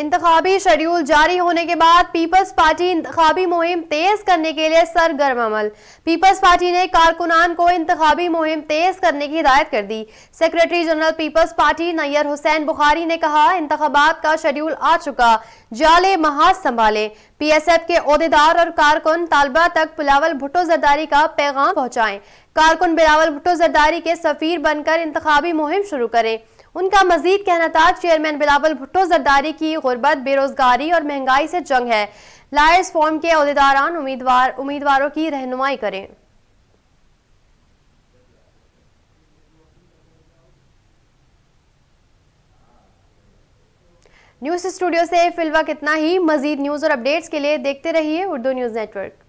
इंतबी schedule जारी होने के बाद पीपल्स पार्टी इंतबी मुहिम तेज करने के लिए सरगर्म अमल पीपल्स पार्टी ने कारकुनान को इंतबी मुहिम तेज करने की हिदायत कर दी secretary general Peoples Party Nayyar Hussain Bukhari ने कहा इंतबात का शेड्यूल आ चुका जाले महाज संभाले पीएसएफ के अहदेदार और कारकुन तालबा तक बिलावल भुट्टो जरदारी का पैगाम पहुँचाएं कारकुन बिलावल भुट्टो जरदारी के सफीर बनकर इंतबी मुहिम शुरू करें उनका मजीद कहना था चेयरमैन बिलावल भुट्टो जरदारी की गुर्बत बेरोजगारी और महंगाई से जंग है लायर्स फॉर्म के अहदेदारान उम्मीदवार उम्मीदवारों की रहनुमाई करें न्यूज स्टूडियो से फिलवक इतना ही मजीद न्यूज और अपडेट्स के लिए देखते रहिए उर्दू न्यूज नेटवर्क